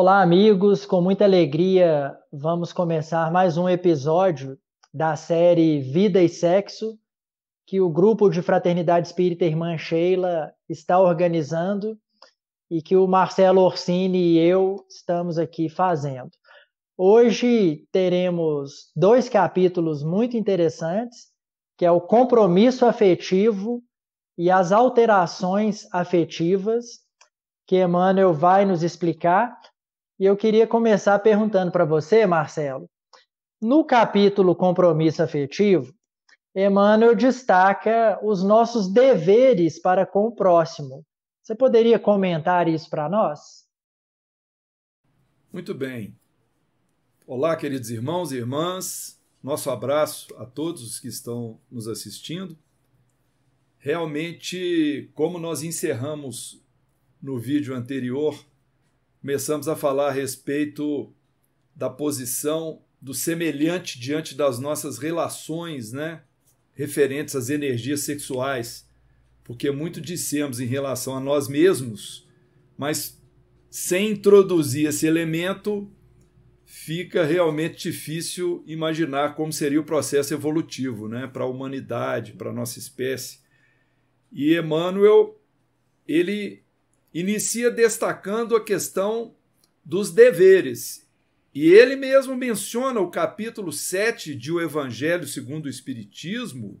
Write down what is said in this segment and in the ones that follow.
Olá, amigos. Com muita alegria, vamos começar mais um episódio da série Vida e Sexo, que o grupo de Fraternidade Espírita Irmã Sheila está organizando e que o Marcelo Orsini e eu estamos aqui fazendo. Hoje teremos dois capítulos muito interessantes, que é o compromisso afetivo e as alterações afetivas, que Emmanuel vai nos explicar e eu queria começar perguntando para você, Marcelo. No capítulo compromisso afetivo, Emmanuel destaca os nossos deveres para com o próximo. Você poderia comentar isso para nós? Muito bem. Olá, queridos irmãos e irmãs. Nosso abraço a todos os que estão nos assistindo. Realmente, como nós encerramos no vídeo anterior começamos a falar a respeito da posição do semelhante diante das nossas relações, né? Referentes às energias sexuais. Porque muito dissemos em relação a nós mesmos, mas sem introduzir esse elemento, fica realmente difícil imaginar como seria o processo evolutivo né? para a humanidade, para a nossa espécie. E Emmanuel, ele inicia destacando a questão dos deveres. E ele mesmo menciona o capítulo 7 de O Evangelho segundo o Espiritismo,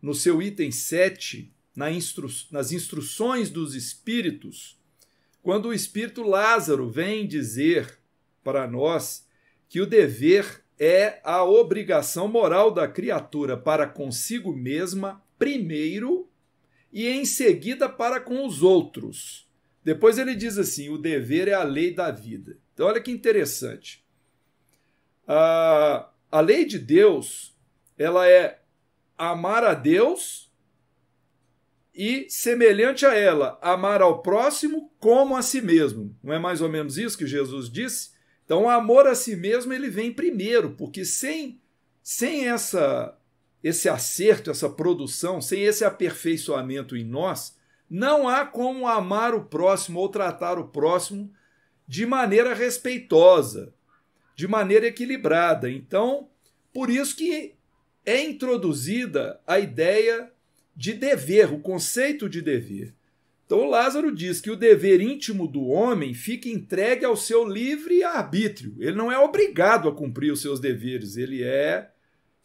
no seu item 7, na instru nas instruções dos Espíritos, quando o Espírito Lázaro vem dizer para nós que o dever é a obrigação moral da criatura para consigo mesma, primeiro, e em seguida para com os outros. Depois ele diz assim: o dever é a lei da vida. Então, olha que interessante. A, a lei de Deus ela é amar a Deus e, semelhante a ela, amar ao próximo como a si mesmo. Não é mais ou menos isso que Jesus disse? Então, o amor a si mesmo ele vem primeiro, porque sem, sem essa esse acerto, essa produção, sem esse aperfeiçoamento em nós, não há como amar o próximo ou tratar o próximo de maneira respeitosa, de maneira equilibrada. Então, por isso que é introduzida a ideia de dever, o conceito de dever. Então, Lázaro diz que o dever íntimo do homem fica entregue ao seu livre arbítrio. Ele não é obrigado a cumprir os seus deveres, ele é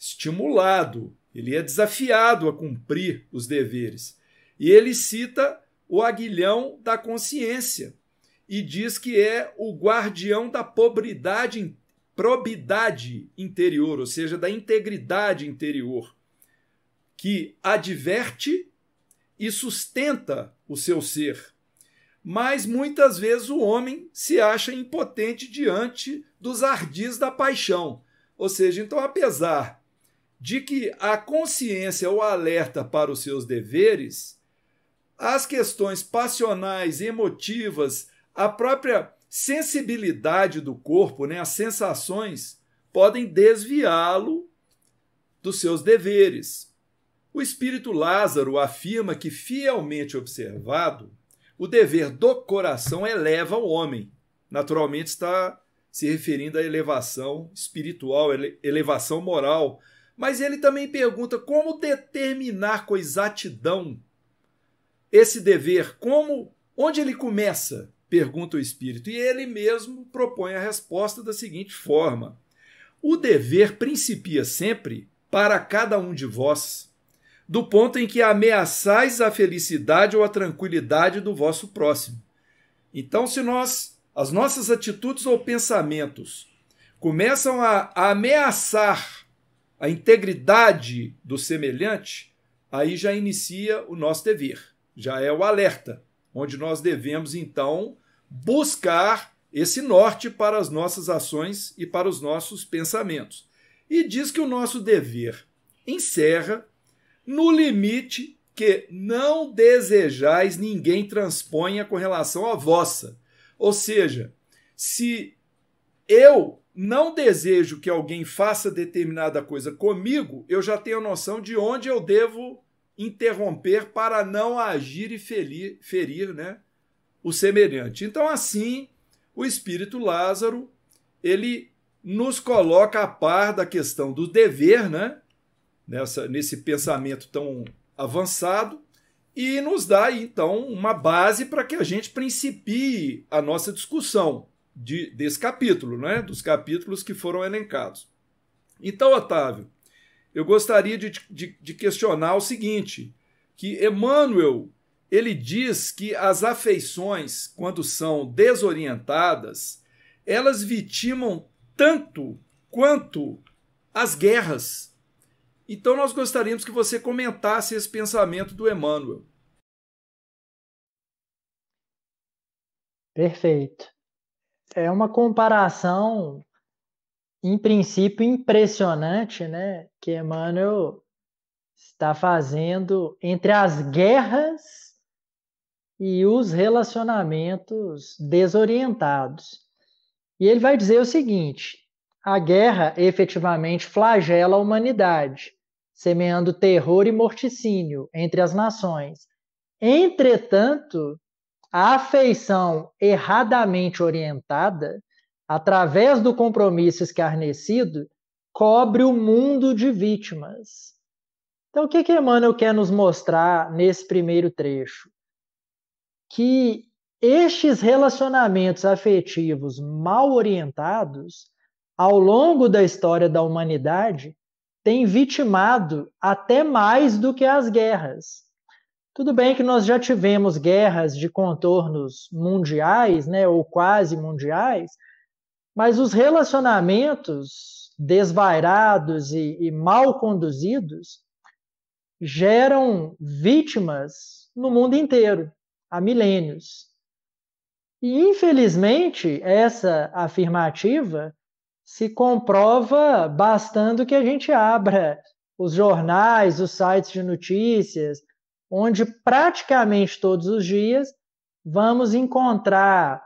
estimulado, ele é desafiado a cumprir os deveres. E ele cita o aguilhão da consciência e diz que é o guardião da pobridade, probidade interior, ou seja, da integridade interior, que adverte e sustenta o seu ser. Mas muitas vezes o homem se acha impotente diante dos ardis da paixão. Ou seja, então, apesar de que a consciência é o alerta para os seus deveres, as questões passionais, emotivas, a própria sensibilidade do corpo, né, as sensações, podem desviá-lo dos seus deveres. O espírito Lázaro afirma que, fielmente observado, o dever do coração eleva o homem. Naturalmente, está se referindo à elevação espiritual, elevação moral, mas ele também pergunta como determinar com exatidão esse dever, como onde ele começa? Pergunta o espírito. E ele mesmo propõe a resposta da seguinte forma: O dever principia sempre para cada um de vós, do ponto em que ameaçais a felicidade ou a tranquilidade do vosso próximo. Então, se nós, as nossas atitudes ou pensamentos começam a, a ameaçar a integridade do semelhante, aí já inicia o nosso dever, já é o alerta, onde nós devemos então buscar esse norte para as nossas ações e para os nossos pensamentos. E diz que o nosso dever encerra no limite que não desejais ninguém transponha com relação à vossa. Ou seja, se eu não desejo que alguém faça determinada coisa comigo, eu já tenho a noção de onde eu devo interromper para não agir e ferir, ferir né, o semelhante. Então, assim, o espírito Lázaro, ele nos coloca a par da questão do dever, né? Nessa, nesse pensamento tão avançado, e nos dá, então, uma base para que a gente principie a nossa discussão de, desse capítulo, né? dos capítulos que foram elencados. Então, Otávio, eu gostaria de, de, de questionar o seguinte, que Emmanuel ele diz que as afeições, quando são desorientadas, elas vitimam tanto quanto as guerras. Então, nós gostaríamos que você comentasse esse pensamento do Emmanuel. Perfeito é uma comparação, em princípio, impressionante, né? Que Emmanuel está fazendo entre as guerras e os relacionamentos desorientados. E ele vai dizer o seguinte: a guerra efetivamente flagela a humanidade, semeando terror e morticínio entre as nações. Entretanto, a afeição erradamente orientada, através do compromisso escarnecido, cobre o mundo de vítimas. Então, o que, que Emmanuel quer nos mostrar nesse primeiro trecho? Que estes relacionamentos afetivos mal orientados, ao longo da história da humanidade, têm vitimado até mais do que as guerras. Tudo bem que nós já tivemos guerras de contornos mundiais, né, ou quase mundiais, mas os relacionamentos desvairados e, e mal conduzidos geram vítimas no mundo inteiro, há milênios. E, infelizmente, essa afirmativa se comprova bastando que a gente abra os jornais, os sites de notícias, onde praticamente todos os dias vamos encontrar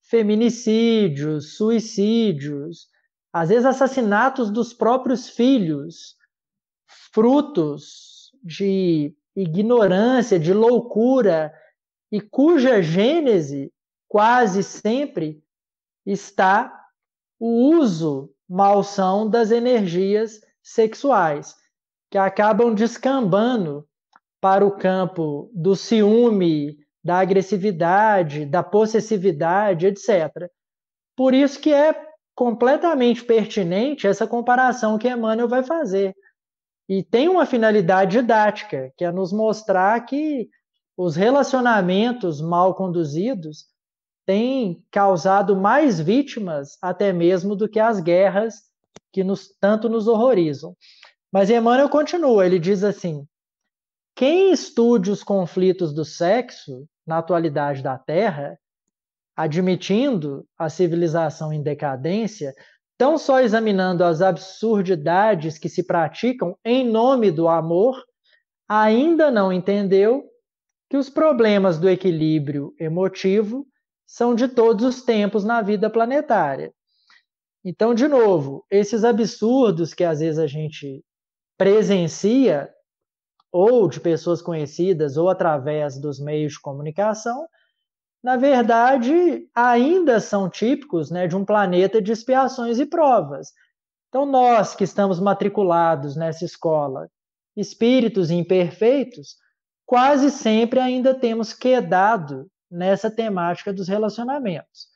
feminicídios, suicídios, às vezes assassinatos dos próprios filhos, frutos de ignorância, de loucura, e cuja gênese quase sempre está o uso malsão das energias sexuais, que acabam descambando para o campo do ciúme, da agressividade, da possessividade, etc. Por isso que é completamente pertinente essa comparação que Emmanuel vai fazer. E tem uma finalidade didática, que é nos mostrar que os relacionamentos mal conduzidos têm causado mais vítimas até mesmo do que as guerras que nos, tanto nos horrorizam. Mas Emmanuel continua, ele diz assim: quem estude os conflitos do sexo na atualidade da Terra, admitindo a civilização em decadência, tão só examinando as absurdidades que se praticam em nome do amor, ainda não entendeu que os problemas do equilíbrio emotivo são de todos os tempos na vida planetária. Então, de novo, esses absurdos que às vezes a gente presencia ou de pessoas conhecidas ou através dos meios de comunicação, na verdade, ainda são típicos né, de um planeta de expiações e provas. Então, nós que estamos matriculados nessa escola, espíritos imperfeitos, quase sempre ainda temos quedado nessa temática dos relacionamentos.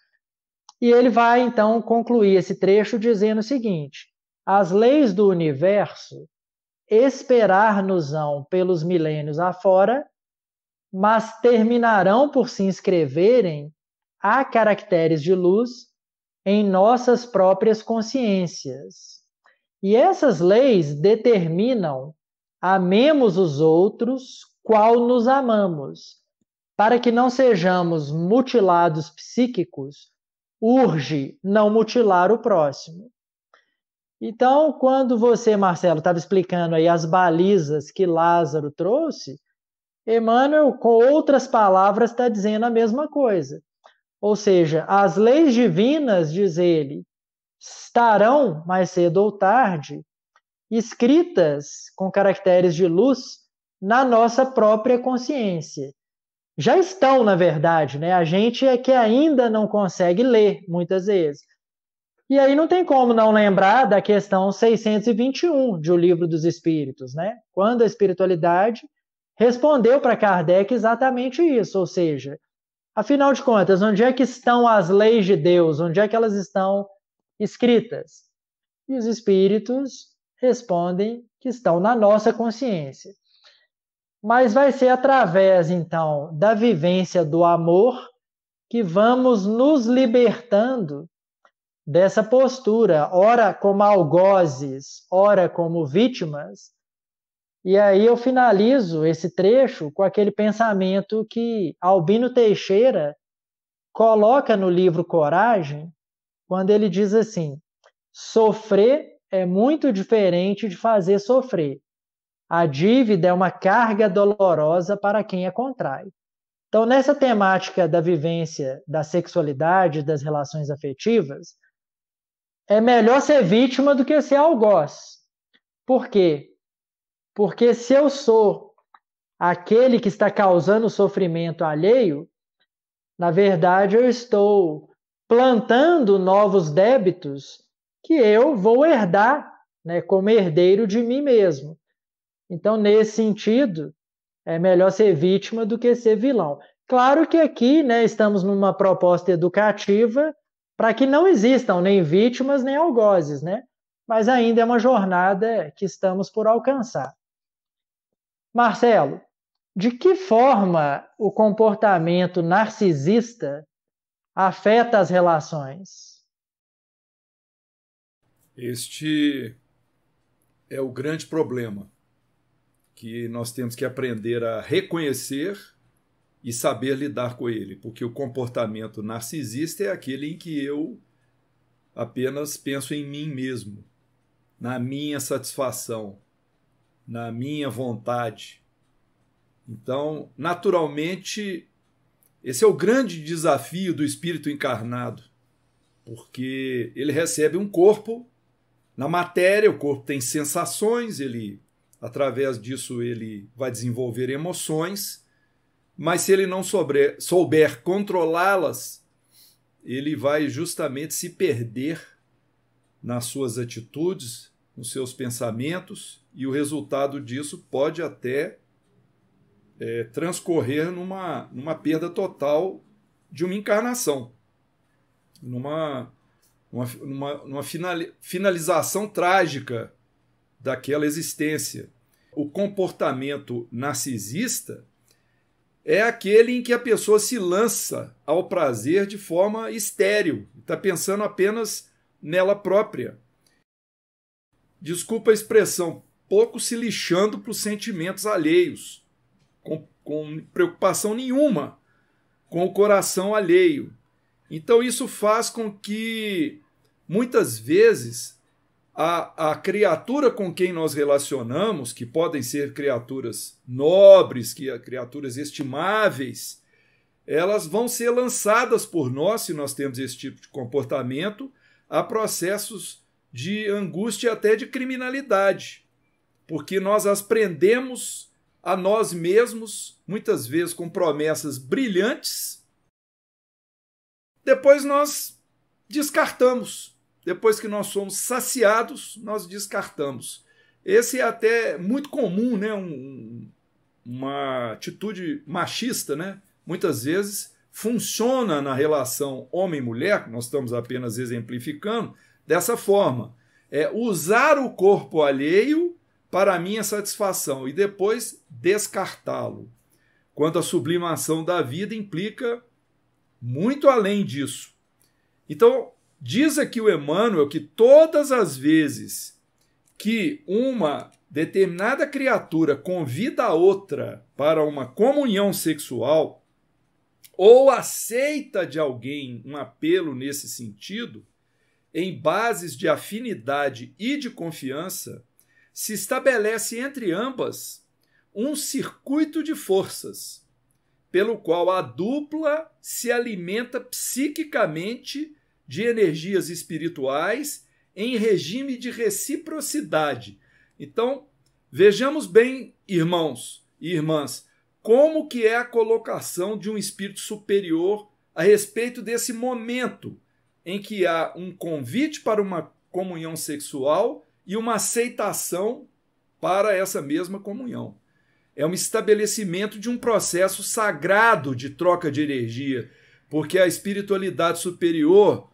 E ele vai então concluir esse trecho dizendo o seguinte: as leis do universo esperar nos pelos milênios afora, mas terminarão por se inscreverem a caracteres de luz em nossas próprias consciências. E essas leis determinam amemos os outros qual nos amamos, para que não sejamos mutilados psíquicos, urge não mutilar o próximo. Então, quando você, Marcelo, estava explicando aí as balizas que Lázaro trouxe, Emmanuel, com outras palavras, está dizendo a mesma coisa. Ou seja, as leis divinas, diz ele, estarão, mais cedo ou tarde, escritas com caracteres de luz na nossa própria consciência. Já estão, na verdade, né? A gente é que ainda não consegue ler, muitas vezes. E aí não tem como não lembrar da questão 621 de O Livro dos Espíritos, né? Quando a espiritualidade respondeu para Kardec exatamente isso, ou seja, afinal de contas, onde é que estão as leis de Deus? Onde é que elas estão escritas? E os espíritos respondem que estão na nossa consciência. Mas vai ser através, então, da vivência do amor que vamos nos libertando dessa postura, ora como algozes, ora como vítimas. E aí eu finalizo esse trecho com aquele pensamento que Albino Teixeira coloca no livro Coragem, quando ele diz assim: sofrer é muito diferente de fazer sofrer. A dívida é uma carga dolorosa para quem a contrai. Então, nessa temática da vivência da sexualidade, das relações afetivas, é melhor ser vítima do que ser algoz. Por quê? Porque se eu sou aquele que está causando sofrimento alheio, na verdade eu estou plantando novos débitos que eu vou herdar, né, como herdeiro de mim mesmo. Então, nesse sentido, é melhor ser vítima do que ser vilão. Claro que aqui, né, estamos numa proposta educativa para que não existam nem vítimas nem algozes, né? Mas ainda é uma jornada que estamos por alcançar. Marcelo, de que forma o comportamento narcisista afeta as relações? Este é o grande problema que nós temos que aprender a reconhecer e saber lidar com ele, porque o comportamento narcisista é aquele em que eu apenas penso em mim mesmo, na minha satisfação, na minha vontade. Então, naturalmente, esse é o grande desafio do espírito encarnado, porque ele recebe um corpo na matéria, o corpo tem sensações, ele através disso ele vai desenvolver emoções mas se ele não sobre, souber controlá-las, ele vai justamente se perder nas suas atitudes, nos seus pensamentos, e o resultado disso pode até é, transcorrer numa, numa perda total de uma encarnação, numa, numa, numa finalização trágica daquela existência. O comportamento narcisista é aquele em que a pessoa se lança ao prazer de forma estéril, está pensando apenas nela própria. Desculpa a expressão, pouco se lixando para os sentimentos alheios, com, com preocupação nenhuma com o coração alheio. Então isso faz com que muitas vezes a, a criatura com quem nós relacionamos, que podem ser criaturas nobres, que eh, criaturas estimáveis, elas vão ser lançadas por nós, se nós temos esse tipo de comportamento, a processos de angústia e até de criminalidade, porque nós as prendemos a nós mesmos, muitas vezes com promessas brilhantes, depois nós descartamos depois que nós somos saciados, nós descartamos. Esse é até muito comum, né? Um, uma atitude machista, né? Muitas vezes funciona na relação homem-mulher, nós estamos apenas exemplificando, dessa forma. É usar o corpo alheio para minha satisfação e depois descartá-lo. Quanto à sublimação da vida implica muito além disso. Então, Diz aqui o Emmanuel que todas as vezes que uma determinada criatura convida a outra para uma comunhão sexual ou aceita de alguém um apelo nesse sentido, em bases de afinidade e de confiança, se estabelece entre ambas um circuito de forças, pelo qual a dupla se alimenta psiquicamente de energias espirituais em regime de reciprocidade. Então, vejamos bem, irmãos e irmãs, como que é a colocação de um espírito superior a respeito desse momento em que há um convite para uma comunhão sexual e uma aceitação para essa mesma comunhão. É um estabelecimento de um processo sagrado de troca de energia, porque a espiritualidade superior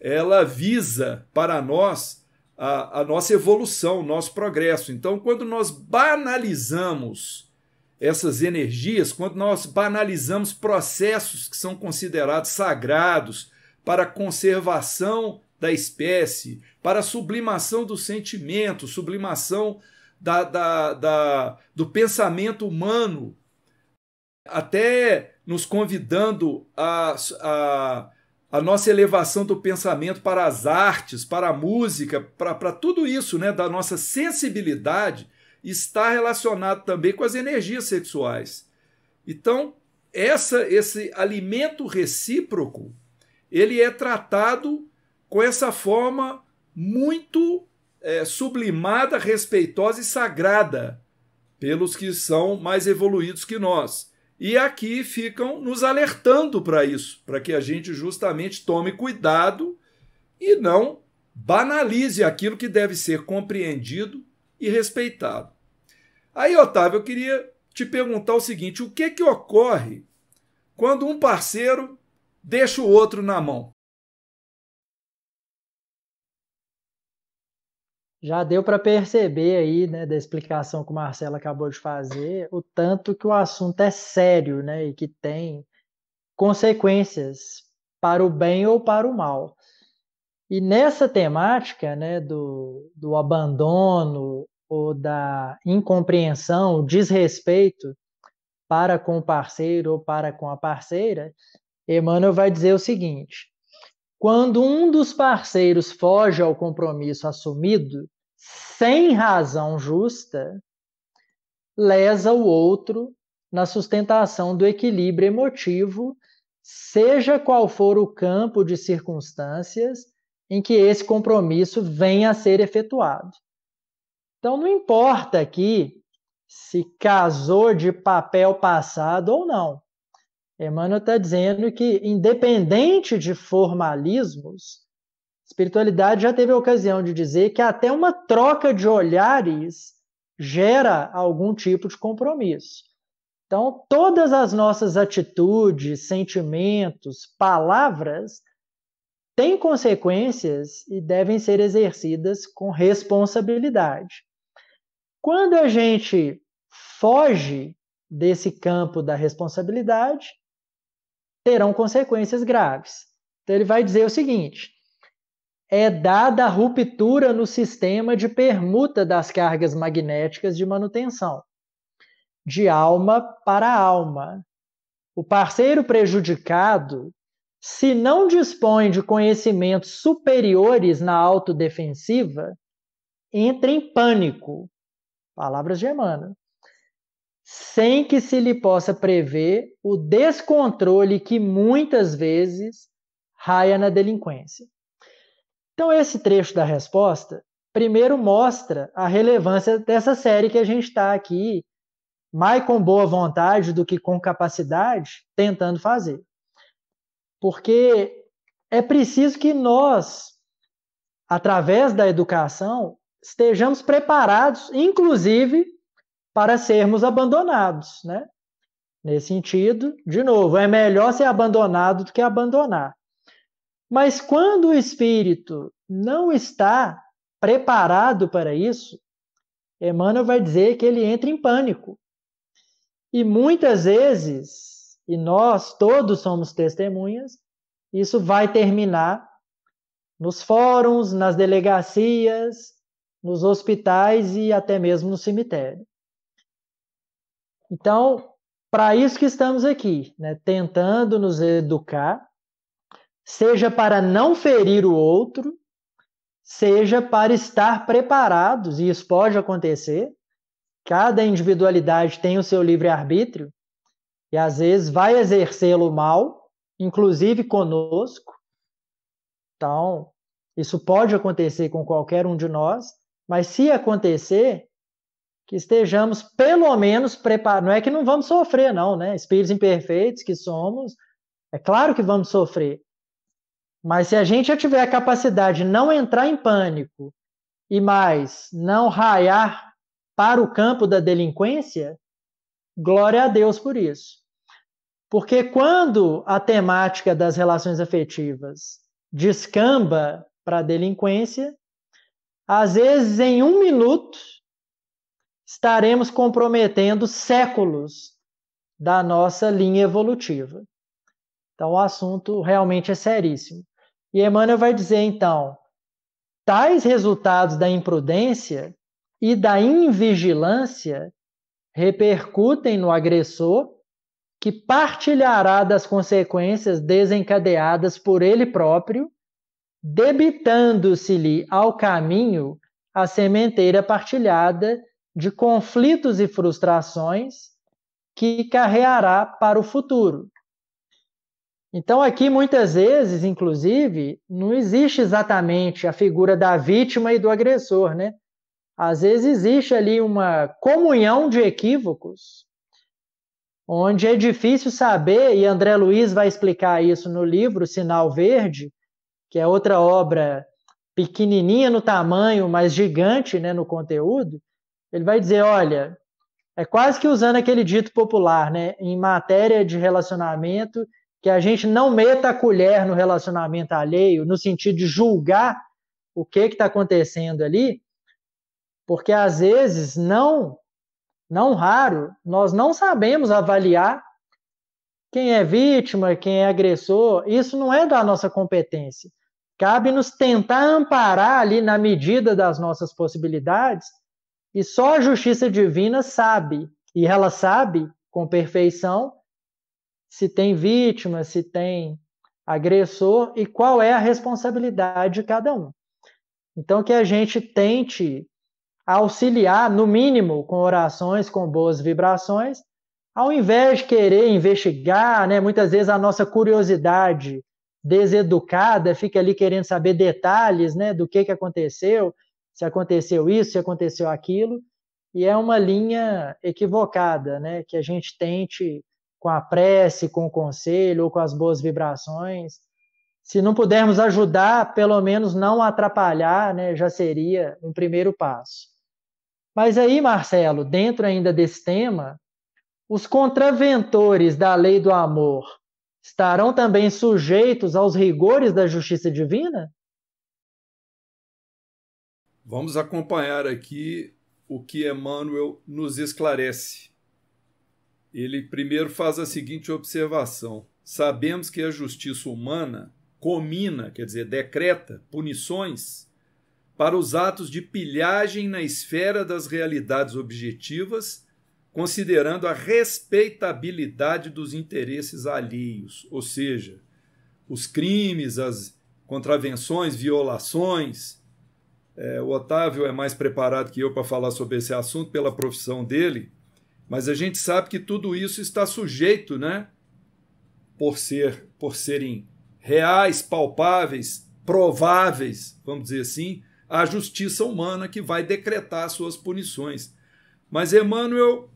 ela visa para nós a, a nossa evolução, o nosso progresso. Então, quando nós banalizamos essas energias, quando nós banalizamos processos que são considerados sagrados para a conservação da espécie, para a sublimação do sentimento, sublimação da, da, da, do pensamento humano, até nos convidando a, a a nossa elevação do pensamento para as artes, para a música, para, tudo isso, né, da nossa sensibilidade, está relacionado também com as energias sexuais. Então, essa, esse alimento recíproco, ele é tratado com essa forma muito é, sublimada, respeitosa e sagrada pelos que são mais evoluídos que nós e aqui ficam nos alertando para isso, para que a gente justamente tome cuidado e não banalize aquilo que deve ser compreendido e respeitado. Aí, Otávio, eu queria te perguntar o seguinte: o que que ocorre quando um parceiro deixa o outro na mão? Já deu para perceber aí, né, da explicação que o Marcelo acabou de fazer, o tanto que o assunto é sério, né, e que tem consequências para o bem ou para o mal. E nessa temática, né, do, do abandono ou da incompreensão, desrespeito para com o parceiro ou para com a parceira, Emmanuel vai dizer o seguinte: quando um dos parceiros foge ao compromisso assumido sem razão justa, lesa o outro na sustentação do equilíbrio emotivo, seja qual for o campo de circunstâncias em que esse compromisso venha a ser efetuado. Então, não importa aqui se casou de papel passado ou não. Emmanuel está dizendo que, independente de formalismos, espiritualidade já teve a ocasião de dizer que até uma troca de olhares gera algum tipo de compromisso. Então, todas as nossas atitudes, sentimentos, palavras têm consequências e devem ser exercidas com responsabilidade. Quando a gente foge desse campo da responsabilidade, terão consequências graves. Então, ele vai dizer o seguinte: é dada a ruptura no sistema de permuta das cargas magnéticas de manutenção, de alma para alma. O parceiro prejudicado, se não dispõe de conhecimentos superiores na autodefensiva, entra em pânico. Palavras de Emmanuel sem que se lhe possa prever o descontrole que muitas vezes raia na delinquência. Então, esse trecho da resposta primeiro mostra a relevância dessa série que a gente está aqui, mais com boa vontade do que com capacidade, tentando fazer. Porque é preciso que nós, através da educação, estejamos preparados, inclusive, para sermos abandonados, né? Nesse sentido, de novo, é melhor ser abandonado do que abandonar. Mas quando o espírito não está preparado para isso, Emmanuel vai dizer que ele entra em pânico. E muitas vezes, e nós todos somos testemunhas, isso vai terminar nos fóruns, nas delegacias, nos hospitais e até mesmo no cemitério. Então, para isso que estamos aqui, né? tentando nos educar, seja para não ferir o outro, seja para estar preparados, e isso pode acontecer, cada individualidade tem o seu livre-arbítrio, e às vezes vai exercê-lo mal, inclusive conosco. Então, isso pode acontecer com qualquer um de nós, mas se acontecer, que estejamos pelo menos preparados. Não é que não vamos sofrer, não, né? Espíritos imperfeitos que somos, é claro que vamos sofrer. Mas se a gente já tiver a capacidade de não entrar em pânico e mais não raiar para o campo da delinquência, glória a Deus por isso. Porque quando a temática das relações afetivas descamba para a delinquência, às vezes em um minuto estaremos comprometendo séculos da nossa linha evolutiva. Então, o assunto realmente é seríssimo. E Emmanuel vai dizer, então, tais resultados da imprudência e da invigilância repercutem no agressor, que partilhará das consequências desencadeadas por ele próprio, debitando-se-lhe ao caminho a sementeira partilhada de conflitos e frustrações que carreará para o futuro. Então, aqui muitas vezes, inclusive, não existe exatamente a figura da vítima e do agressor, né? Às vezes existe ali uma comunhão de equívocos, onde é difícil saber, e André Luiz vai explicar isso no livro Sinal Verde, que é outra obra pequenininha no tamanho, mas gigante né, no conteúdo, ele vai dizer: olha, é quase que usando aquele dito popular, né? Em matéria de relacionamento, que a gente não meta a colher no relacionamento alheio, no sentido de julgar o que está acontecendo ali, porque às vezes, não, não raro, nós não sabemos avaliar quem é vítima, quem é agressor, isso não é da nossa competência. Cabe nos tentar amparar ali na medida das nossas possibilidades e só a justiça divina sabe, e ela sabe com perfeição se tem vítima, se tem agressor e qual é a responsabilidade de cada um. Então, que a gente tente auxiliar, no mínimo, com orações, com boas vibrações, ao invés de querer investigar, né, muitas vezes a nossa curiosidade deseducada fica ali querendo saber detalhes né, do que, que aconteceu, se aconteceu isso, se aconteceu aquilo, e é uma linha equivocada, né? Que a gente tente com a prece, com o conselho ou com as boas vibrações. Se não pudermos ajudar, pelo menos não atrapalhar, né? Já seria um primeiro passo. Mas aí, Marcelo, dentro ainda desse tema, os contraventores da lei do amor estarão também sujeitos aos rigores da justiça divina? Vamos acompanhar aqui o que Emmanuel nos esclarece. Ele primeiro faz a seguinte observação: sabemos que a justiça humana comina, quer dizer, decreta punições para os atos de pilhagem na esfera das realidades objetivas, considerando a respeitabilidade dos interesses alheios, ou seja, os crimes, as contravenções, violações é, o Otávio é mais preparado que eu para falar sobre esse assunto pela profissão dele, mas a gente sabe que tudo isso está sujeito, né? Por ser, por serem reais, palpáveis, prováveis, vamos dizer assim, à justiça humana que vai decretar suas punições. Mas Emmanuel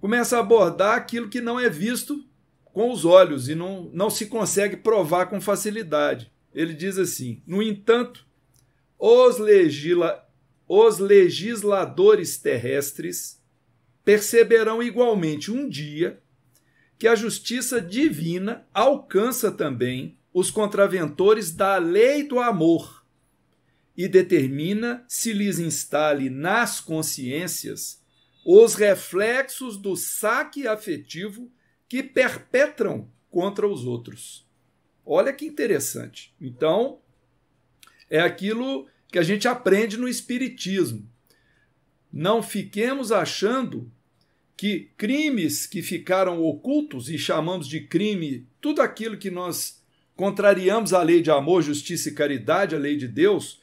começa a abordar aquilo que não é visto com os olhos e não, não se consegue provar com facilidade. Ele diz assim: No entanto, os, legisla, os legisladores terrestres perceberão igualmente um dia que a justiça divina alcança também os contraventores da lei do amor e determina se lhes instale nas consciências os reflexos do saque afetivo que perpetram contra os outros. Olha que interessante. Então, é aquilo que a gente aprende no Espiritismo. Não fiquemos achando que crimes que ficaram ocultos e chamamos de crime tudo aquilo que nós contrariamos a lei de amor, justiça e caridade, a lei de Deus,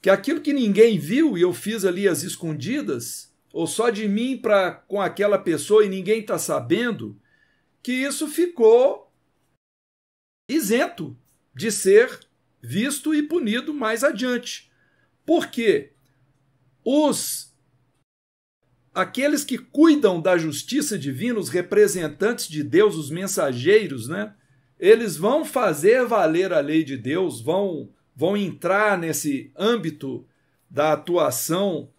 que aquilo que ninguém viu e eu fiz ali às escondidas, ou só de mim para com aquela pessoa e ninguém está sabendo, que isso ficou isento de ser visto e punido mais adiante. Porque os aqueles que cuidam da justiça divina, os representantes de Deus, os mensageiros, né? Eles vão fazer valer a lei de Deus, vão vão entrar nesse âmbito da atuação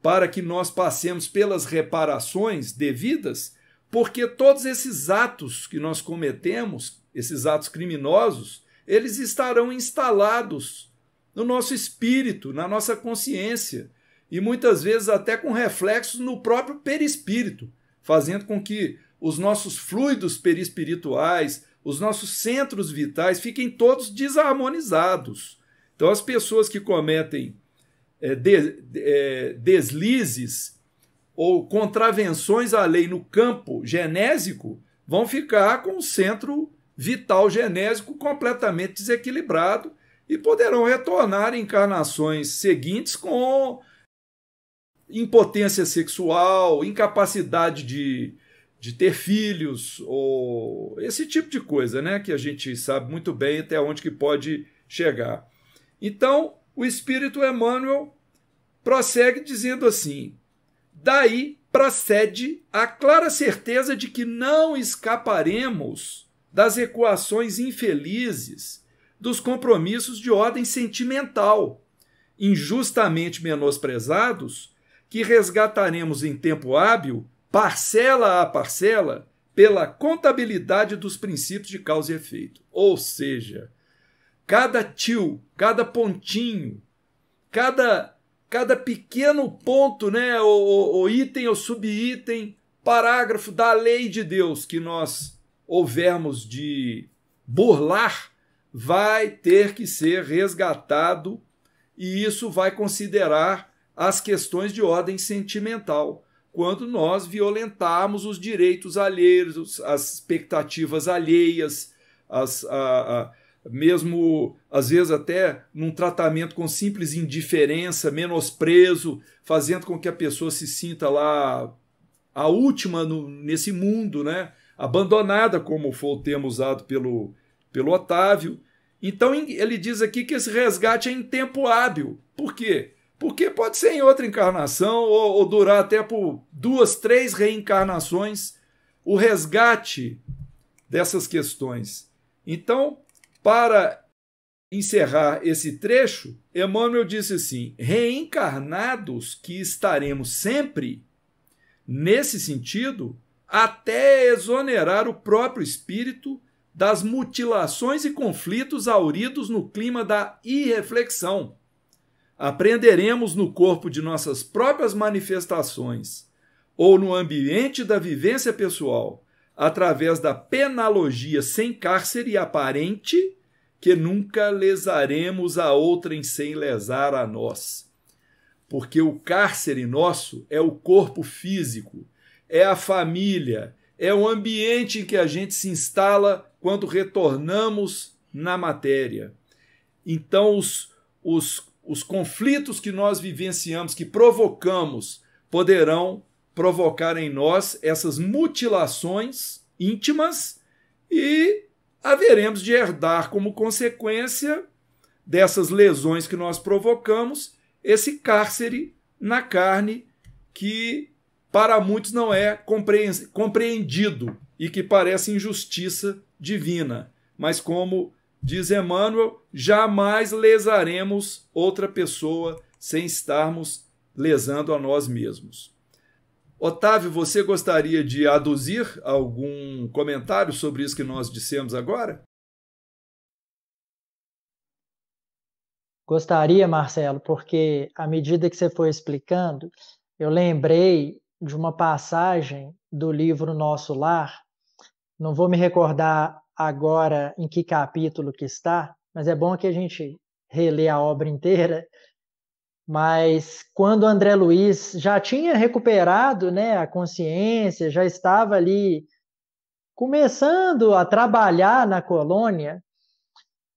para que nós passemos pelas reparações devidas, porque todos esses atos que nós cometemos, esses atos criminosos, eles estarão instalados no nosso espírito, na nossa consciência, e muitas vezes até com reflexos no próprio perispírito, fazendo com que os nossos fluidos perispirituais, os nossos centros vitais fiquem todos desarmonizados. Então, as pessoas que cometem é, de, é, deslizes ou contravenções à lei no campo genésico vão ficar com o centro vital genésico completamente desequilibrado e poderão retornar em encarnações seguintes com impotência sexual, incapacidade de, de ter filhos, ou esse tipo de coisa, né? Que a gente sabe muito bem até onde que pode chegar. Então, o Espírito Emmanuel prossegue dizendo assim: daí procede a clara certeza de que não escaparemos das equações infelizes, dos compromissos de ordem sentimental, injustamente menosprezados, que resgataremos em tempo hábil, parcela a parcela, pela contabilidade dos princípios de causa e efeito. Ou seja, cada tio, cada pontinho, cada cada pequeno ponto, né, o ou item ou subitem, parágrafo da lei de Deus que nós houvermos de burlar, vai ter que ser resgatado e isso vai considerar as questões de ordem sentimental, quando nós violentarmos os direitos alheios, as expectativas alheias, as, a, a, mesmo às vezes até num tratamento com simples indiferença, menosprezo, fazendo com que a pessoa se sinta lá a última no, nesse mundo, né? abandonada, como foi o termo usado pelo, pelo Otávio. Então ele diz aqui que esse resgate é em tempo hábil. Por quê? Porque pode ser em outra encarnação ou, ou durar até por duas, três reencarnações o resgate dessas questões. Então, para encerrar esse trecho, Emmanuel disse assim: reencarnados que estaremos sempre, nesse sentido, até exonerar o próprio espírito das mutilações e conflitos auridos no clima da irreflexão. Aprenderemos no corpo de nossas próprias manifestações ou no ambiente da vivência pessoal, através da penalogia sem cárcere aparente, que nunca lesaremos a outrem sem lesar a nós. Porque o cárcere nosso é o corpo físico é a família, é o ambiente em que a gente se instala quando retornamos na matéria. Então, os, os, os conflitos que nós vivenciamos, que provocamos, poderão provocar em nós essas mutilações íntimas e haveremos de herdar como consequência dessas lesões que nós provocamos esse cárcere na carne que para muitos não é compreendido e que parece injustiça divina. Mas, como diz Emmanuel, jamais lesaremos outra pessoa sem estarmos lesando a nós mesmos. Otávio, você gostaria de aduzir algum comentário sobre isso que nós dissemos agora? Gostaria, Marcelo, porque à medida que você foi explicando, eu lembrei de uma passagem do livro Nosso Lar. Não vou me recordar agora em que capítulo que está, mas é bom que a gente relê a obra inteira. Mas quando André Luiz já tinha recuperado né, a consciência, já estava ali começando a trabalhar na colônia,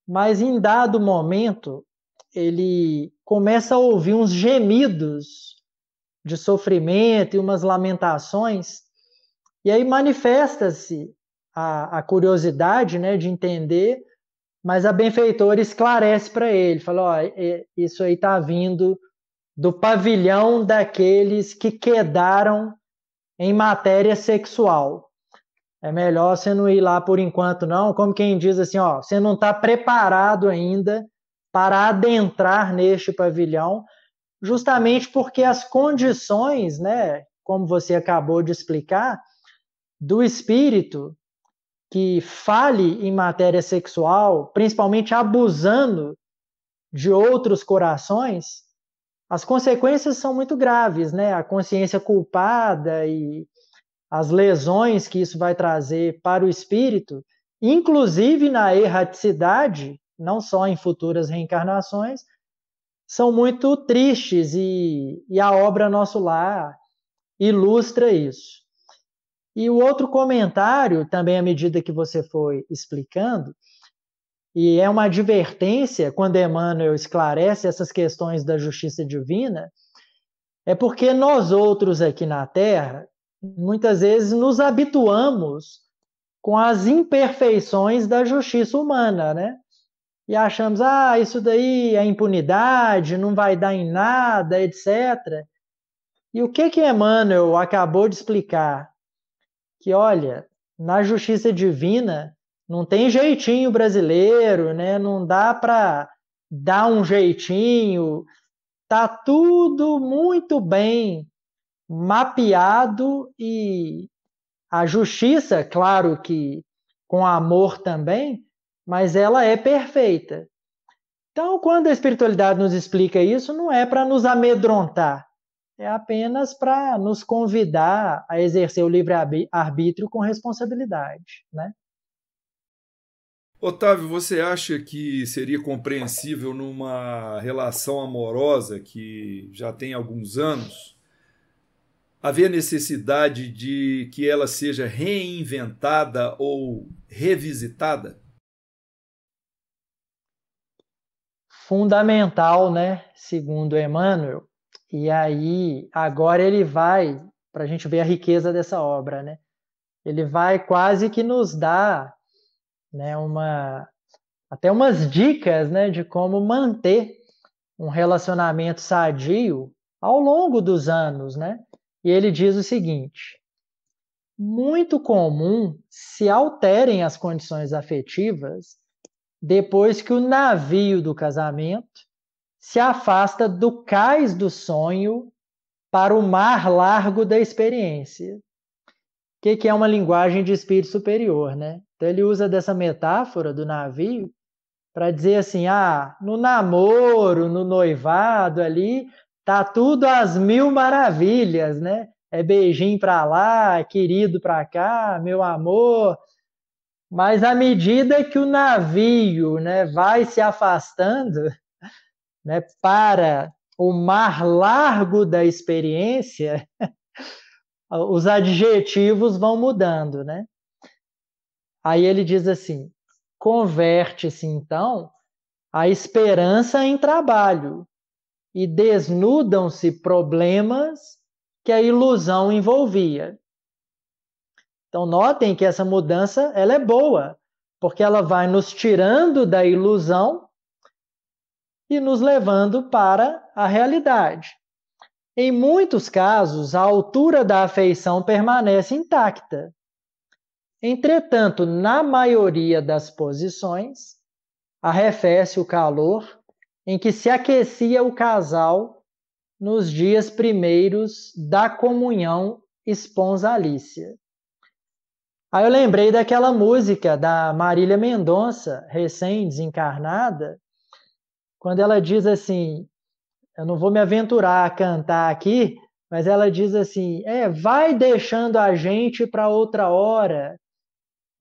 mas em dado momento ele começa a ouvir uns gemidos de sofrimento e umas lamentações. E aí manifesta-se a, a, curiosidade né, de entender, mas a benfeitora esclarece para ele, fala, isso aí está vindo do pavilhão daqueles que quedaram em matéria sexual. É melhor você não ir lá por enquanto, não. Como quem diz assim, ó, você não está preparado ainda para adentrar neste pavilhão, justamente porque as condições, né, como você acabou de explicar, do espírito que fale em matéria sexual, principalmente abusando de outros corações, as consequências são muito graves, né? A consciência culpada e as lesões que isso vai trazer para o espírito, inclusive na erraticidade, não só em futuras reencarnações, são muito tristes e, e a obra Nosso Lar ilustra isso. E o outro comentário, também à medida que você foi explicando, e é uma advertência quando Emmanuel esclarece essas questões da justiça divina, é porque nós outros aqui na Terra, muitas vezes nos habituamos com as imperfeições da justiça humana, né? e achamos, ah, isso daí é impunidade, não vai dar em nada, etc. E o que que Emmanuel acabou de explicar? Que, olha, na justiça divina não tem jeitinho brasileiro, né? Não dá para dar um jeitinho. Tá tudo muito bem mapeado e a justiça, claro que com amor também, mas ela é perfeita. Então, quando a espiritualidade nos explica isso, não é para nos amedrontar, é apenas para nos convidar a exercer o livre-arbítrio com responsabilidade, né? Otávio, você acha que seria compreensível numa relação amorosa que já tem alguns anos haver necessidade de que ela seja reinventada ou revisitada? fundamental, né? Segundo Emmanuel. E aí, agora ele vai, para a gente ver a riqueza dessa obra, né? Ele vai quase que nos dar né, uma, até umas dicas né, de como manter um relacionamento sadio ao longo dos anos, né? E ele diz o seguinte: muito comum se alterem as condições afetivas depois que o navio do casamento se afasta do cais do sonho para o mar largo da experiência. O que, que é uma linguagem de espírito superior, né? Então ele usa dessa metáfora do navio para dizer assim: ah, no namoro, no noivado ali, tá tudo às mil maravilhas, né? É beijinho para lá, é querido para cá, meu amor, mas à medida que o navio né, vai se afastando né, para o mar largo da experiência, os adjetivos vão mudando. Né? Aí ele diz assim: converte-se então a esperança em trabalho e desnudam-se problemas que a ilusão envolvia. Então notem que essa mudança ela é boa, porque ela vai nos tirando da ilusão e nos levando para a realidade. Em muitos casos, a altura da afeição permanece intacta. Entretanto, na maioria das posições, arrefece o calor em que se aquecia o casal nos dias primeiros da comunhão esponsalícia. Aí eu lembrei daquela música da Marília Mendonça, recém-desencarnada, quando ela diz assim: Eu não vou me aventurar a cantar aqui, mas ela diz assim: É, vai deixando a gente para outra hora.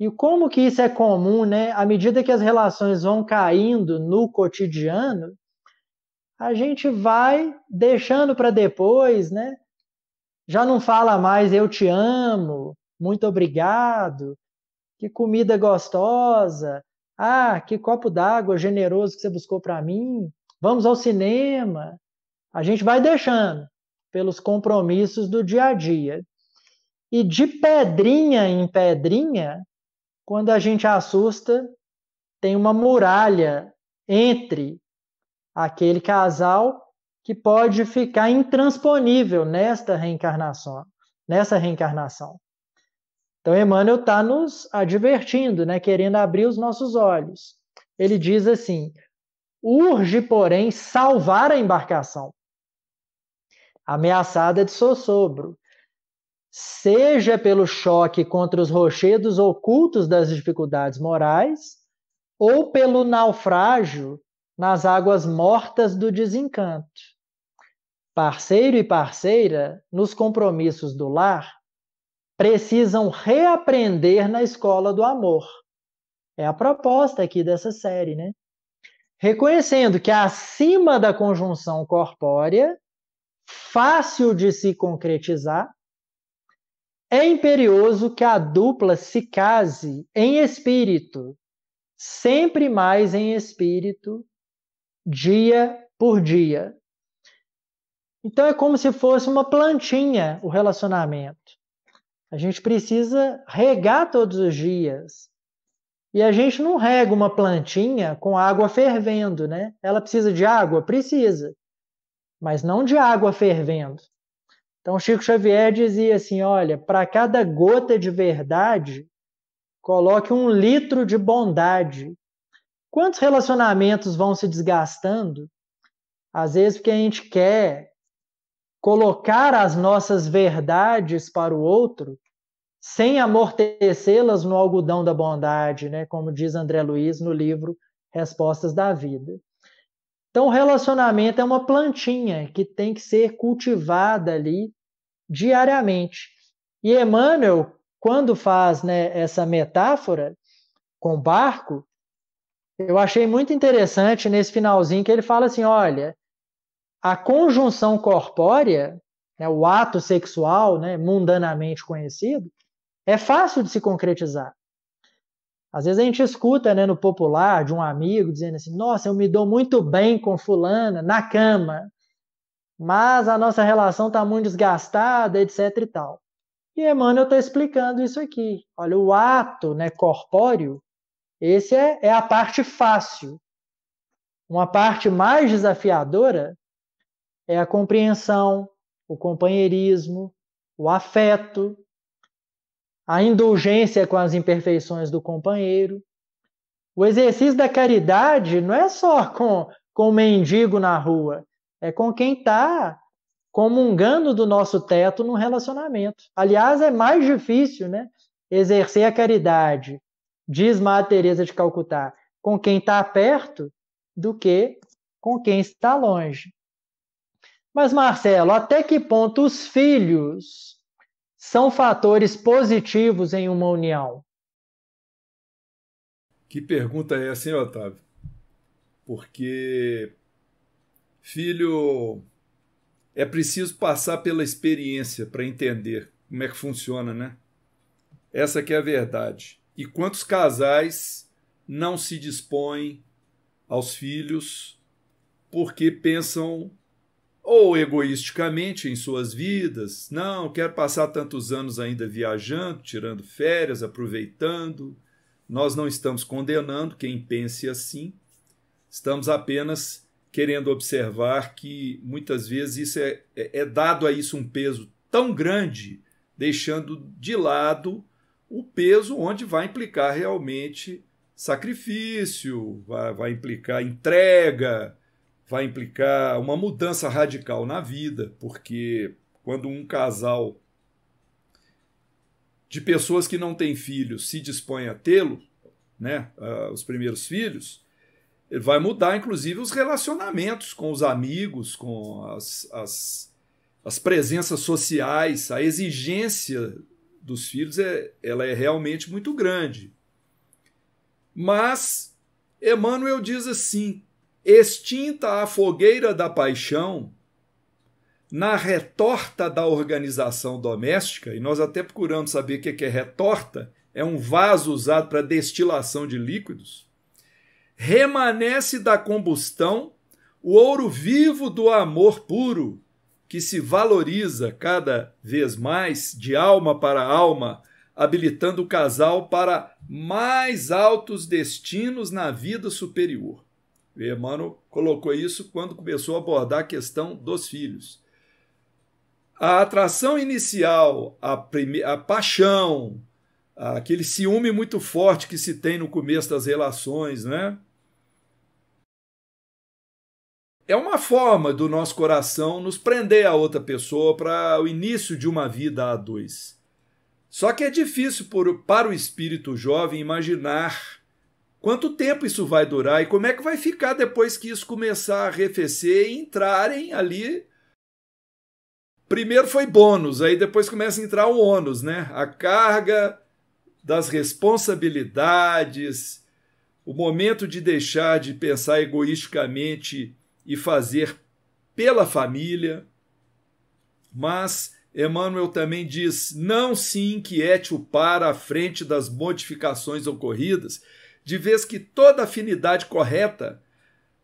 E como que isso é comum, né? À medida que as relações vão caindo no cotidiano, a gente vai deixando para depois, né? Já não fala mais eu te amo, muito obrigado, que comida gostosa, ah, que copo d'água generoso que você buscou para mim, vamos ao cinema. A gente vai deixando pelos compromissos do dia a dia. E de pedrinha em pedrinha, quando a gente assusta, tem uma muralha entre aquele casal que pode ficar intransponível nesta reencarnação, nessa reencarnação. Então, Emmanuel está nos advertindo, né, querendo abrir os nossos olhos. Ele diz assim: urge, porém, salvar a embarcação, ameaçada de sossobro, seja pelo choque contra os rochedos ocultos das dificuldades morais, ou pelo naufrágio nas águas mortas do desencanto. Parceiro e parceira, nos compromissos do lar, precisam reaprender na escola do amor. É a proposta aqui dessa série, né? Reconhecendo que acima da conjunção corpórea, fácil de se concretizar, é imperioso que a dupla se case em espírito, sempre mais em espírito, dia por dia. Então é como se fosse uma plantinha o relacionamento. A gente precisa regar todos os dias. E a gente não rega uma plantinha com água fervendo, né? Ela precisa de água? Precisa. Mas não de água fervendo. Então, Chico Xavier dizia assim: olha, para cada gota de verdade, coloque um litro de bondade. Quantos relacionamentos vão se desgastando? Às vezes, porque a gente quer colocar as nossas verdades para o outro sem amortecê-las no algodão da bondade, né? como diz André Luiz no livro Respostas da Vida. Então, o relacionamento é uma plantinha que tem que ser cultivada ali diariamente. E Emmanuel, quando faz né, essa metáfora com barco, eu achei muito interessante nesse finalzinho que ele fala assim: olha, a conjunção corpórea, né, o ato sexual, né, mundanamente conhecido, é fácil de se concretizar. Às vezes a gente escuta né, no popular de um amigo dizendo assim: Nossa, eu me dou muito bem com Fulana na cama, mas a nossa relação está muito desgastada, etc. e tal. E Emmanuel está explicando isso aqui. Olha, o ato né, corpóreo, esse é, é a parte fácil. Uma parte mais desafiadora é a compreensão, o companheirismo, o afeto, a indulgência com as imperfeições do companheiro. O exercício da caridade não é só com, com o mendigo na rua, é com quem está comungando do nosso teto num relacionamento. Aliás, é mais difícil né, exercer a caridade, diz Má Tereza de Calcutá, com quem está perto do que com quem está longe. Mas, Marcelo, até que ponto os filhos são fatores positivos em uma união? Que pergunta é essa, hein, Otávio? Porque filho é preciso passar pela experiência para entender como é que funciona, né? Essa que é a verdade. E quantos casais não se dispõem aos filhos porque pensam ou egoisticamente em suas vidas, não, quero passar tantos anos ainda viajando, tirando férias, aproveitando. Nós não estamos condenando quem pense assim, estamos apenas querendo observar que muitas vezes isso é, é, é dado a isso um peso tão grande, deixando de lado o peso onde vai implicar realmente sacrifício, vai, vai implicar entrega, vai implicar uma mudança radical na vida, porque quando um casal de pessoas que não têm filhos se dispõe a tê-lo, né, uh, os primeiros filhos, ele vai mudar inclusive os relacionamentos com os amigos, com as, as, as presenças sociais, a exigência dos filhos é, ela é realmente muito grande. Mas Emmanuel diz assim extinta a fogueira da paixão, na retorta da organização doméstica, e nós até procuramos saber o que é, é retorta, é um vaso usado para destilação de líquidos, remanece da combustão o ouro vivo do amor puro, que se valoriza cada vez mais de alma para alma, habilitando o casal para mais altos destinos na vida superior. E Emmanuel colocou isso quando começou a abordar a questão dos filhos. A atração inicial, a, prime... a paixão, aquele ciúme muito forte que se tem no começo das relações, né? É uma forma do nosso coração nos prender a outra pessoa para o início de uma vida a dois. Só que é difícil por, para o espírito jovem imaginar Quanto tempo isso vai durar e como é que vai ficar depois que isso começar a arrefecer e entrarem ali? Primeiro foi bônus, aí depois começa a entrar o ônus, né? A carga das responsabilidades, o momento de deixar de pensar egoisticamente e fazer pela família. Mas Emmanuel também diz: não se inquiete o par à frente das modificações ocorridas de vez que toda afinidade correta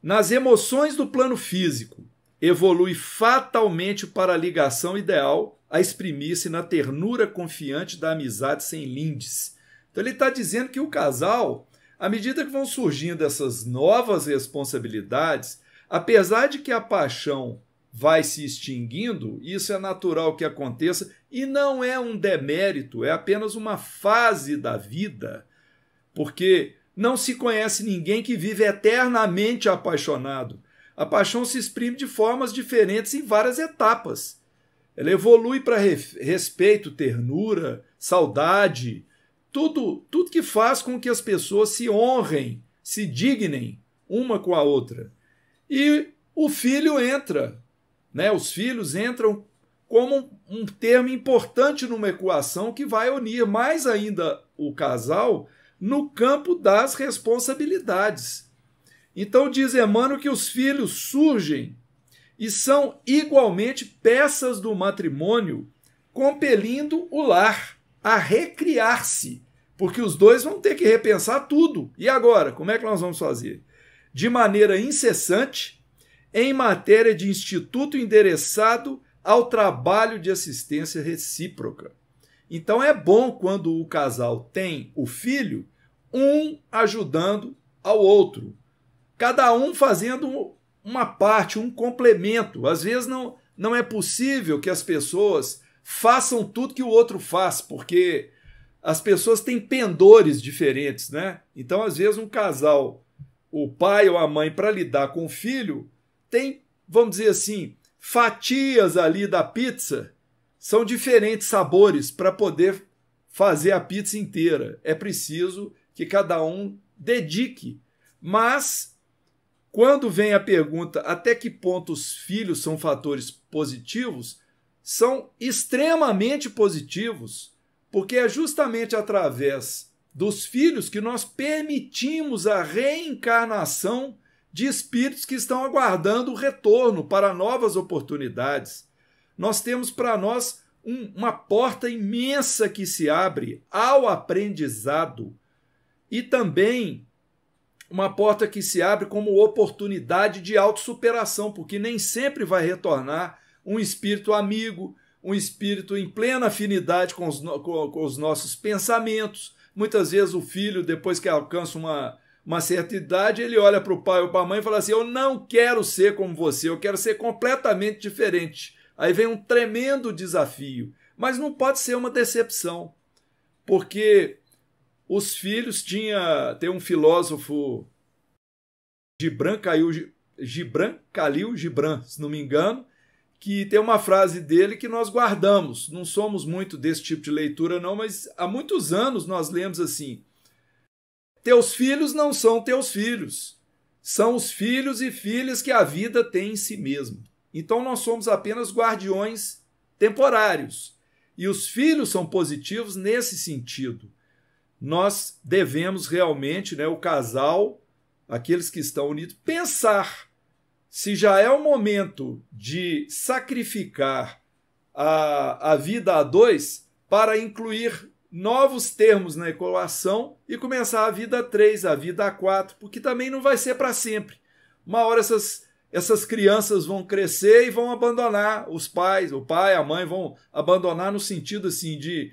nas emoções do plano físico evolui fatalmente para a ligação ideal a exprimir-se na ternura confiante da amizade sem lindes. Então ele está dizendo que o casal, à medida que vão surgindo essas novas responsabilidades, apesar de que a paixão vai se extinguindo, isso é natural que aconteça e não é um demérito, é apenas uma fase da vida, porque não se conhece ninguém que vive eternamente apaixonado. A paixão se exprime de formas diferentes em várias etapas. Ela evolui para respeito, ternura, saudade, tudo, tudo que faz com que as pessoas se honrem, se dignem uma com a outra. E o filho entra, né? Os filhos entram como um termo importante numa equação que vai unir mais ainda o casal no campo das responsabilidades. Então diz Emmanuel que os filhos surgem e são igualmente peças do matrimônio, compelindo o lar a recriar-se, porque os dois vão ter que repensar tudo. E agora, como é que nós vamos fazer? De maneira incessante, em matéria de instituto endereçado ao trabalho de assistência recíproca. Então é bom quando o casal tem o filho um ajudando ao outro, cada um fazendo uma parte, um complemento. Às vezes não, não é possível que as pessoas façam tudo que o outro faz, porque as pessoas têm pendores diferentes, né? Então, às vezes, um casal, o pai ou a mãe, para lidar com o filho, tem, vamos dizer assim, fatias ali da pizza, são diferentes sabores para poder fazer a pizza inteira. É preciso que cada um dedique. Mas, quando vem a pergunta até que ponto os filhos são fatores positivos, são extremamente positivos, porque é justamente através dos filhos que nós permitimos a reencarnação de espíritos que estão aguardando o retorno para novas oportunidades. Nós temos para nós um, uma porta imensa que se abre ao aprendizado e também uma porta que se abre como oportunidade de autossuperação, porque nem sempre vai retornar um espírito amigo, um espírito em plena afinidade com os, com, com os nossos pensamentos. Muitas vezes o filho, depois que alcança uma, uma certa idade, ele olha para o pai ou para a mãe e fala assim: Eu não quero ser como você, eu quero ser completamente diferente. Aí vem um tremendo desafio. Mas não pode ser uma decepção, porque os filhos tinha tem um filósofo Gibran Khalil, Gibran Khalil Gibran, se não me engano, que tem uma frase dele que nós guardamos. Não somos muito desse tipo de leitura não, mas há muitos anos nós lemos assim: Teus filhos não são teus filhos, são os filhos e filhas que a vida tem em si mesmo. Então nós somos apenas guardiões temporários. E os filhos são positivos nesse sentido nós devemos realmente, né, o casal, aqueles que estão unidos, pensar se já é o momento de sacrificar a, a vida a dois para incluir novos termos na equação e começar a vida a três, a vida a quatro, porque também não vai ser para sempre. Uma hora essas, essas crianças vão crescer e vão abandonar os pais, o pai, a mãe vão abandonar no sentido assim de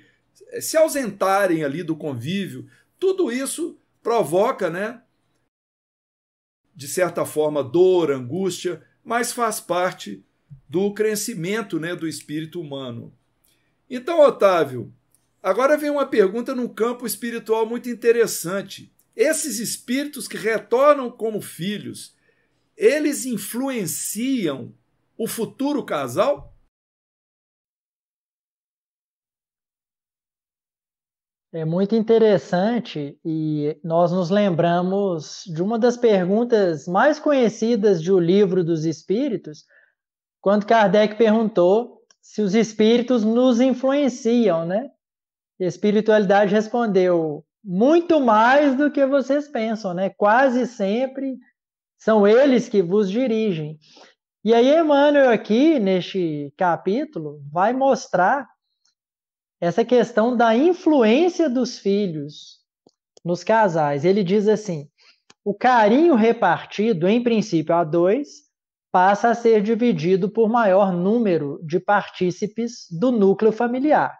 se ausentarem ali do convívio, tudo isso provoca, né, de certa forma, dor, angústia, mas faz parte do crescimento né, do espírito humano. Então, Otávio, agora vem uma pergunta num campo espiritual muito interessante. Esses espíritos que retornam como filhos, eles influenciam o futuro casal? É muito interessante e nós nos lembramos de uma das perguntas mais conhecidas de O Livro dos Espíritos, quando Kardec perguntou se os espíritos nos influenciam, né? E a espiritualidade respondeu: muito mais do que vocês pensam, né? Quase sempre são eles que vos dirigem. E aí, Emmanuel, aqui neste capítulo, vai mostrar essa questão da influência dos filhos nos casais. Ele diz assim: o carinho repartido, em princípio a dois, passa a ser dividido por maior número de partícipes do núcleo familiar.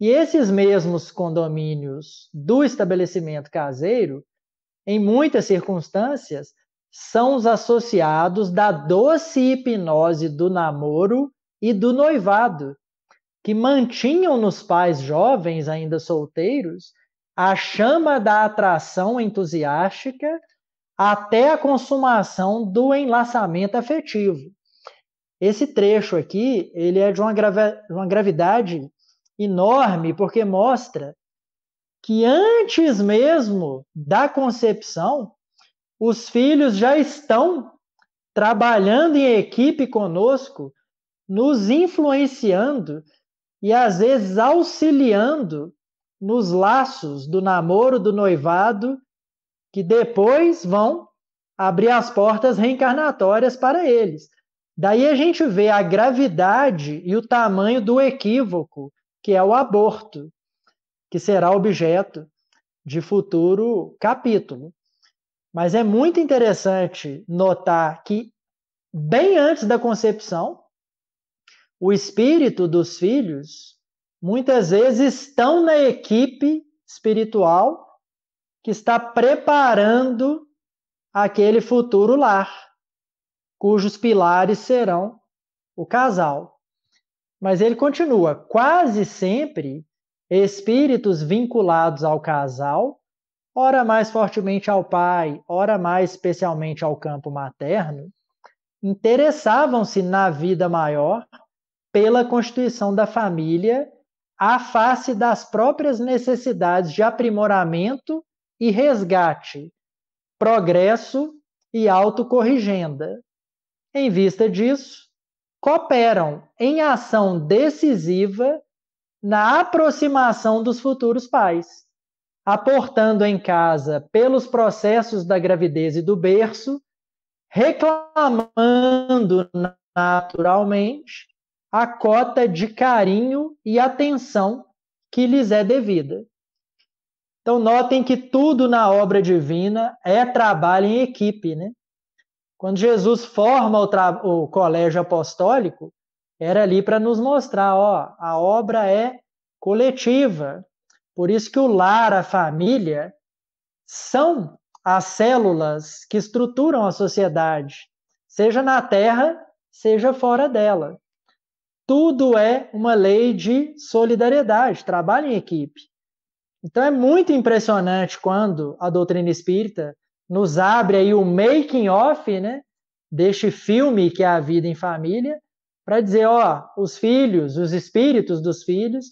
E esses mesmos condomínios do estabelecimento caseiro, em muitas circunstâncias, são os associados da doce hipnose do namoro e do noivado, que mantinham nos pais jovens ainda solteiros a chama da atração entusiástica até a consumação do enlaçamento afetivo. Esse trecho aqui, ele é de uma, uma gravidade enorme, porque mostra que antes mesmo da concepção, os filhos já estão trabalhando em equipe conosco, nos influenciando e às vezes auxiliando nos laços do namoro, do noivado, que depois vão abrir as portas reencarnatórias para eles. Daí a gente vê a gravidade e o tamanho do equívoco, que é o aborto, que será objeto de futuro capítulo. Mas é muito interessante notar que, bem antes da concepção, o espírito dos filhos muitas vezes estão na equipe espiritual que está preparando aquele futuro lar, cujos pilares serão o casal. Mas ele continua: quase sempre espíritos vinculados ao casal, ora mais fortemente ao pai, ora mais especialmente ao campo materno, interessavam-se na vida maior pela constituição da família à face das próprias necessidades de aprimoramento e resgate, progresso e autocorrigenda. Em vista disso, cooperam em ação decisiva na aproximação dos futuros pais, aportando em casa pelos processos da gravidez e do berço, reclamando naturalmente a cota de carinho e atenção que lhes é devida. Então, notem que tudo na obra divina é trabalho em equipe, né? Quando Jesus forma o, o colégio apostólico, era ali para nos mostrar, ó, a obra é coletiva. Por isso que o lar, a família, são as células que estruturam a sociedade, seja na terra, seja fora dela tudo é uma lei de solidariedade, trabalho em equipe. Então é muito impressionante quando a doutrina espírita nos abre aí o making off, né, deste filme que é a vida em família, para dizer, ó, os filhos, os espíritos dos filhos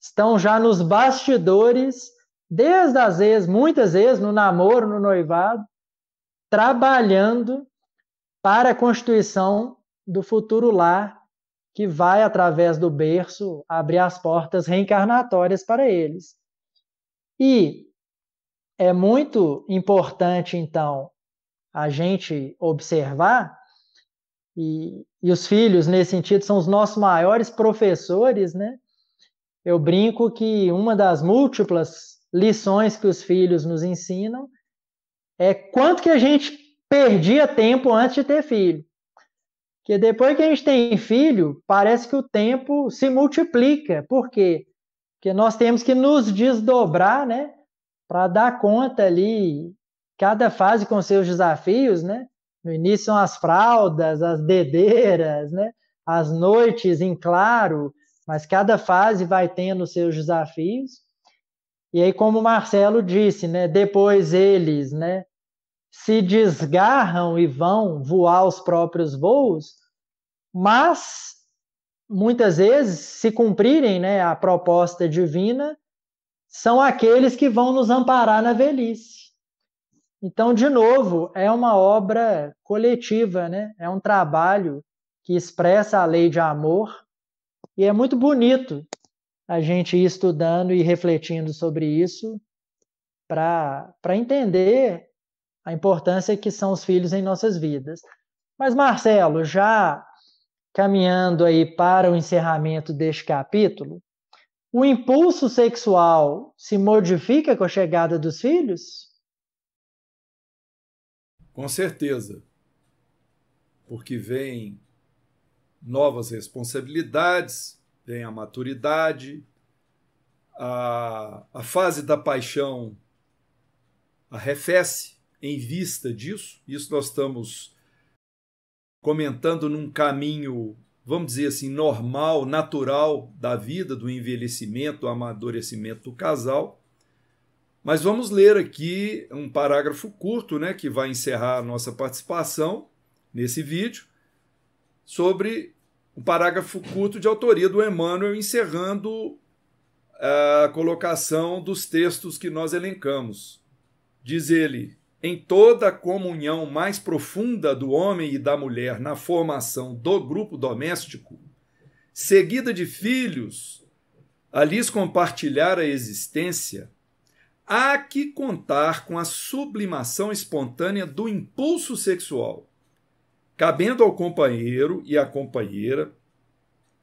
estão já nos bastidores desde as vezes, muitas vezes no namoro, no noivado, trabalhando para a constituição do futuro lar que vai, através do berço, abrir as portas reencarnatórias para eles. E é muito importante, então, a gente observar, e, e os filhos, nesse sentido, são os nossos maiores professores, né? Eu brinco que uma das múltiplas lições que os filhos nos ensinam é quanto que a gente perdia tempo antes de ter filho e depois que a gente tem filho, parece que o tempo se multiplica. Por quê? Porque nós temos que nos desdobrar, né? Para dar conta ali, cada fase com seus desafios, né? No início são as fraldas, as dedeiras, né? As noites em claro, mas cada fase vai tendo seus desafios. E aí, como o Marcelo disse, né? Depois eles, né? se desgarram e vão voar os próprios voos, mas muitas vezes, se cumprirem né, a proposta divina, são aqueles que vão nos amparar na velhice. Então, de novo, é uma obra coletiva, né? é um trabalho que expressa a lei de amor, e é muito bonito a gente ir estudando e refletindo sobre isso para entender a importância que são os filhos em nossas vidas. Mas, Marcelo, já caminhando aí para o encerramento deste capítulo, o impulso sexual se modifica com a chegada dos filhos? Com certeza, porque vem novas responsabilidades, vem a maturidade, a, a fase da paixão arrefece em vista disso, isso nós estamos comentando num caminho, vamos dizer assim, normal, natural da vida, do envelhecimento, do amadurecimento do casal. Mas vamos ler aqui um parágrafo curto, né, que vai encerrar a nossa participação nesse vídeo, sobre um parágrafo curto de autoria do Emmanuel, encerrando eh, a colocação dos textos que nós elencamos. Diz ele: em toda a comunhão mais profunda do homem e da mulher na formação do grupo doméstico, seguida de filhos, a lhes compartilhar a existência, há que contar com a sublimação espontânea do impulso sexual, cabendo ao companheiro e à companheira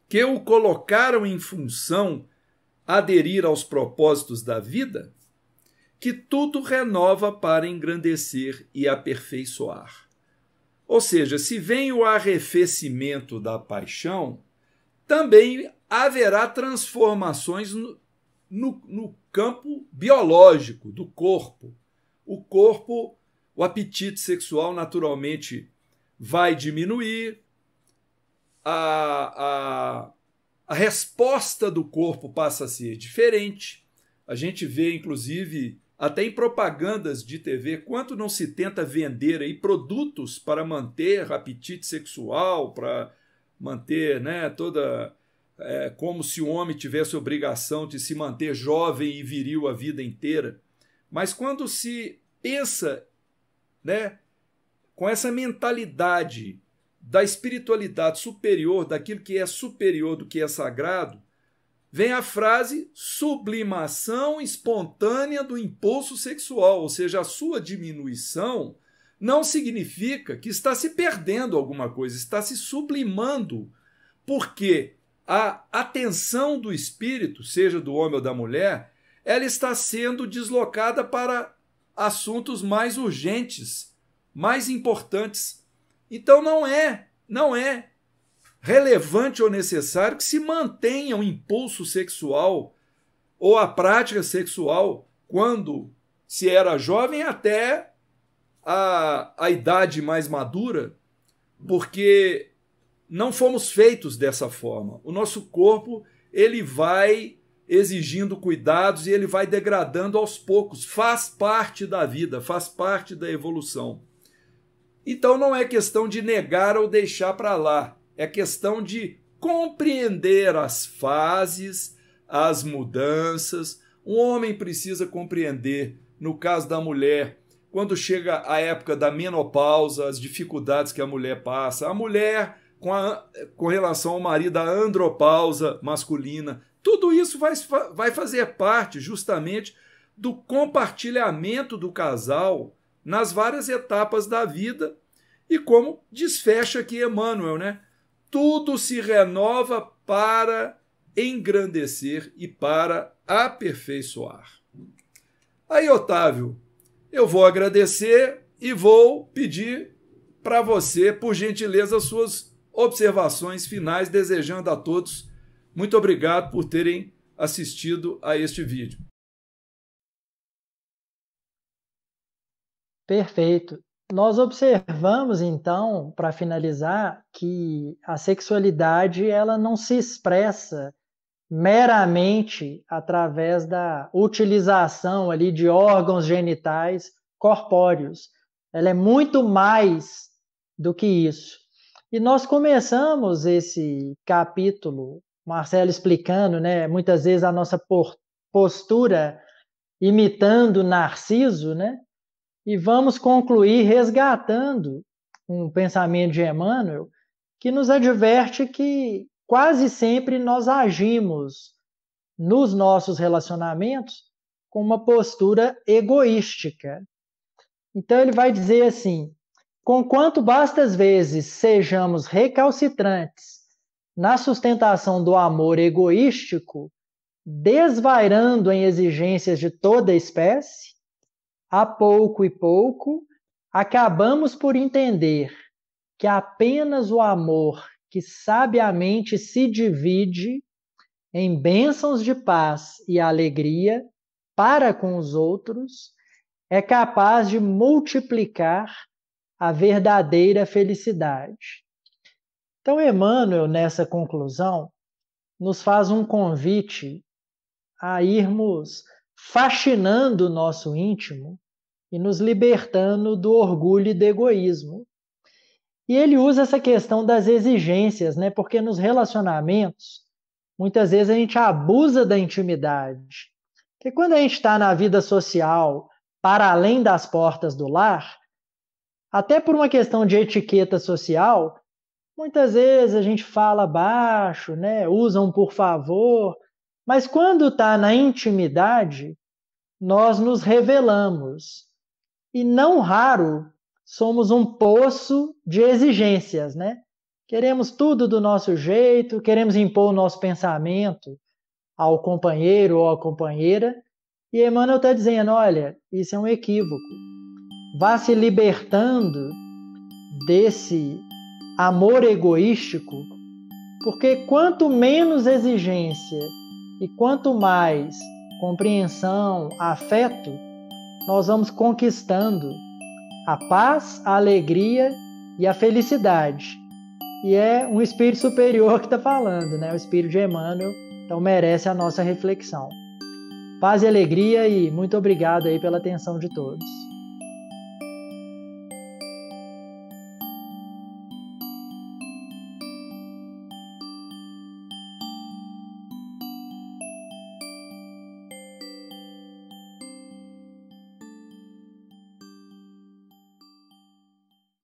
que o colocaram em função aderir aos propósitos da vida que tudo renova para engrandecer e aperfeiçoar. Ou seja, se vem o arrefecimento da paixão, também haverá transformações no, no, no campo biológico do corpo. O corpo, o apetite sexual naturalmente vai diminuir, a, a, a resposta do corpo passa a ser diferente. A gente vê, inclusive, até em propagandas de TV, quanto não se tenta vender aí produtos para manter apetite sexual, para manter né, toda. É, como se o homem tivesse obrigação de se manter jovem e viril a vida inteira. Mas quando se pensa né, com essa mentalidade da espiritualidade superior, daquilo que é superior do que é sagrado, vem a frase sublimação espontânea do impulso sexual, ou seja, a sua diminuição não significa que está se perdendo alguma coisa, está se sublimando, porque a atenção do espírito, seja do homem ou da mulher, ela está sendo deslocada para assuntos mais urgentes, mais importantes. Então não é, não é relevante ou necessário que se mantenha o impulso sexual ou a prática sexual quando se era jovem até a, a idade mais madura, porque não fomos feitos dessa forma. O nosso corpo ele vai exigindo cuidados e ele vai degradando aos poucos. Faz parte da vida, faz parte da evolução. Então não é questão de negar ou deixar para lá é questão de compreender as fases, as mudanças. O homem precisa compreender, no caso da mulher, quando chega a época da menopausa, as dificuldades que a mulher passa. A mulher, com, a, com relação ao marido, a andropausa masculina. Tudo isso vai, vai fazer parte justamente do compartilhamento do casal nas várias etapas da vida e como desfecha aqui Emmanuel, né? tudo se renova para engrandecer e para aperfeiçoar. Aí, Otávio, eu vou agradecer e vou pedir para você, por gentileza, suas observações finais, desejando a todos muito obrigado por terem assistido a este vídeo. Perfeito. Nós observamos então, para finalizar, que a sexualidade ela não se expressa meramente através da utilização ali de órgãos genitais corpóreos. Ela é muito mais do que isso. E nós começamos esse capítulo, Marcelo explicando, né, muitas vezes a nossa postura imitando Narciso, né? E vamos concluir resgatando um pensamento de Emmanuel que nos adverte que quase sempre nós agimos nos nossos relacionamentos com uma postura egoística. Então ele vai dizer assim: conquanto bastas vezes sejamos recalcitrantes na sustentação do amor egoístico, desvairando em exigências de toda espécie, a pouco e pouco, acabamos por entender que apenas o amor que sabiamente se divide em bênçãos de paz e alegria para com os outros é capaz de multiplicar a verdadeira felicidade. Então, Emmanuel, nessa conclusão, nos faz um convite a irmos fascinando o nosso íntimo e nos libertando do orgulho e do egoísmo. E ele usa essa questão das exigências, né? Porque nos relacionamentos, muitas vezes a gente abusa da intimidade. Porque quando a gente está na vida social, para além das portas do lar, até por uma questão de etiqueta social, muitas vezes a gente fala baixo, né? Usa um por favor, mas quando está na intimidade, nós nos revelamos. E não raro somos um poço de exigências, né? Queremos tudo do nosso jeito, queremos impor o nosso pensamento ao companheiro ou à companheira. E Emmanuel está dizendo: olha, isso é um equívoco. Vá se libertando desse amor egoístico, porque quanto menos exigência e quanto mais compreensão, afeto, nós vamos conquistando a paz, a alegria e a felicidade. E é um espírito superior que está falando, né? O espírito de Emmanuel, então merece a nossa reflexão. Paz e alegria e muito obrigado aí pela atenção de todos.